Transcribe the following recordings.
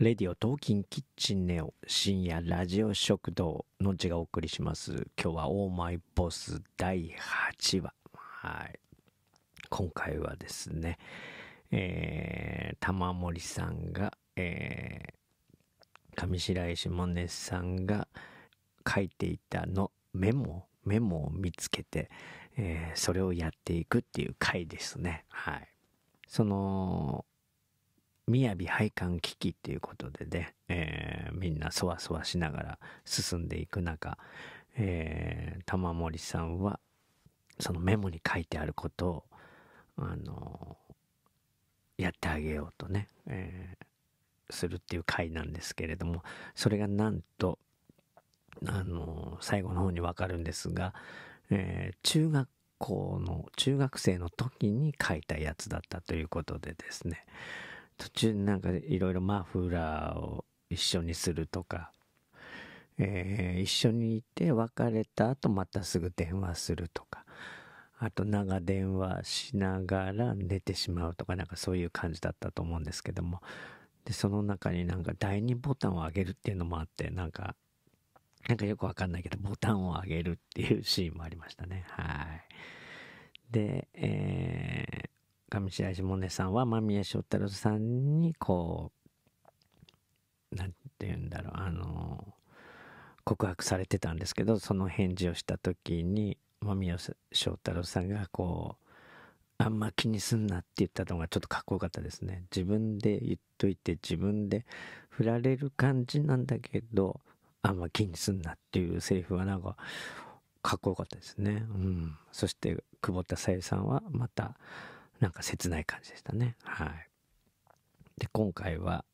レディオトーキンキッチンネオ深夜ラジオ食堂のんちがお送りします。今日はオーマイボス第8話。はい。今回はですね、えー、玉森さんが、えー、上白石萌音さんが書いていたのメモ、メモを見つけて、えー、それをやっていくっていう回ですね。はい。その、雅配管危機っていうことでね、えー、みんなそわそわしながら進んでいく中、えー、玉森さんはそのメモに書いてあることを、あのー、やってあげようとね、えー、するっていう回なんですけれどもそれがなんと、あのー、最後の方にわかるんですが、えー、中学校の中学生の時に書いたやつだったということでですね途中なんかいろいろマフラーを一緒にするとか、えー、一緒にいて別れた後またすぐ電話するとか、あと長電話しながら寝てしまうとかなんかそういう感じだったと思うんですけども、で、その中になんか第2ボタンを上げるっていうのもあって、なんか、なんかよくわかんないけど、ボタンを上げるっていうシーンもありましたね。はい。で、えー上白石萌音さんは間宮祥太朗さんにこう何て言うんだろうあの告白されてたんですけどその返事をした時に間宮祥太朗さんがこう「あんま気にすんな」って言ったのがちょっとかっこよかったですね。自分で言っといて自分で振られる感じなんだけどあんま気にすんなっていうセリフはなんかかっこよかったですね。うん、そして久保田さゆさんはまたなんか切ない感じでしたね。はい。で、今回は、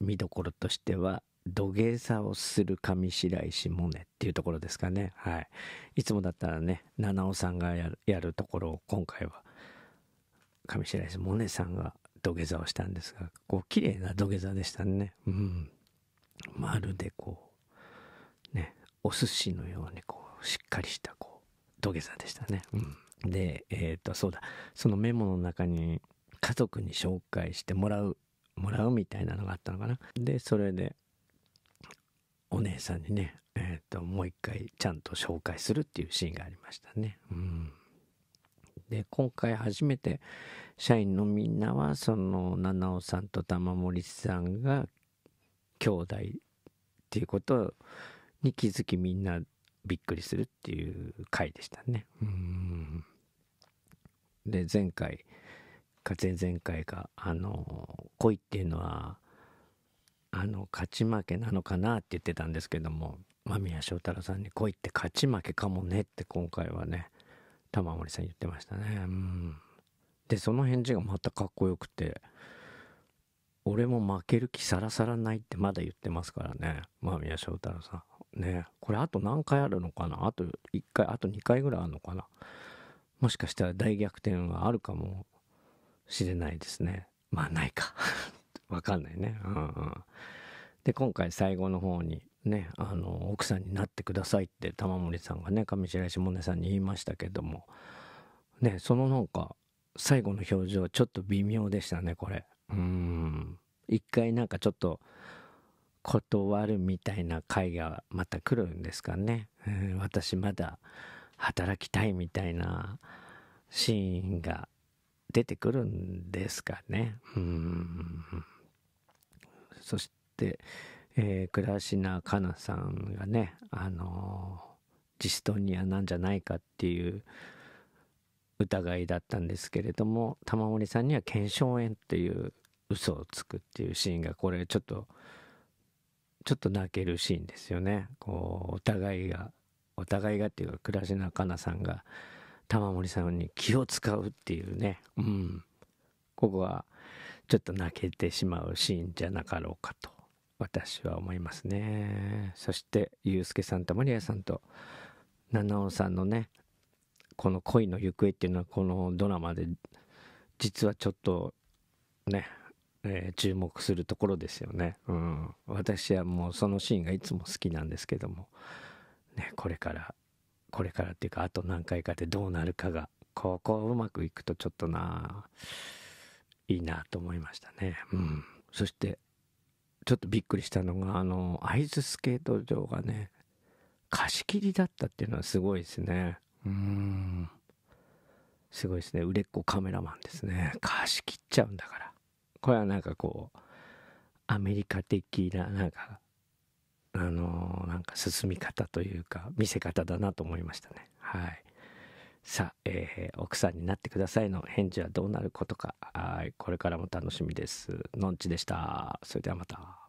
見どころとしては、土下座をする上白石萌音っていうところですかね。はい。いつもだったらね、七尾さんがやるやるところを今回は、上白石萌音さんが土下座をしたんですが、こう、綺麗な土下座でしたね。うん。まるでこう、ね、お寿司のようにこう、しっかりしたこう、土下座でしたね。うん。で、えっ、ー、と、そうだ、そのメモの中に家族に紹介してもらう、もらうみたいなのがあったのかな。で、それで、お姉さんにね、えっ、ー、と、もう一回ちゃんと紹介するっていうシーンがありましたね。うん。で、今回初めて社員のみんなは、その、七尾さんと玉森さんが兄弟っていうことに気づきみんなびっくりするっていう回でしたね。うん。で、前回か前々回か、あの、恋っていうのは、あの、勝ち負けなのかなって言ってたんですけども、間宮祥太朗さんに恋って勝ち負けかもねって今回はね、玉森さん言ってましたね。うん。で、その返事がまたかっこよくて、俺も負ける気さらさらないってまだ言ってますからね。間宮祥太朗さん。ね。これあと何回あるのかなあと1回、あと2回ぐらいあるのかなもしかしたら大逆転はあるかもしれないですね。まあないか。わかんないね。うんうん。で、今回最後の方にね、あの、奥さんになってくださいって玉森さんがね、上白石萌音さんに言いましたけども、ね、そのなんか、最後の表情、ちょっと微妙でしたね、これ。うん。一回なんかちょっと、断るみたいな回がまた来るんですかね。うん、私まだ、働きたいみたいなシーンが出てくるんですかね。うんそして、えー、倉科香奈さんがね、あのー、ジストニアなんじゃないかっていう疑いだったんですけれども玉森さんには腱鞘炎っていう嘘をつくっていうシーンがこれちょっとちょっと泣けるシーンですよね。こうお互いがお互いがっていうか倉科香奈さんが玉森さんに気を使うっていうねうんここはちょっと泣けてしまうシーンじゃなかろうかと私は思いますねそしてゆうすけさんとマリアさんと七尾さんのねこの恋の行方っていうのはこのドラマで実はちょっとね、えー、注目するところですよね、うん、私はもうそのシーンがいつも好きなんですけどもこれから、これからっていうか、あと何回かでどうなるかが、ここうまくいくとちょっとな、いいなと思いましたね。うん。そして、ちょっとびっくりしたのが、あの、会津スケート場がね、貸し切りだったっていうのはすごいですね。うん。すごいですね。売れっ子カメラマンですね。貸し切っちゃうんだから。これはなんかこう、アメリカ的な、なんか、あのなんか進み方というか見せ方だなと思いましたね。はい、さあ、えー、奥さんになってくださいの返事はどうなることかはいこれからも楽しみです。のんちでした。それではまた。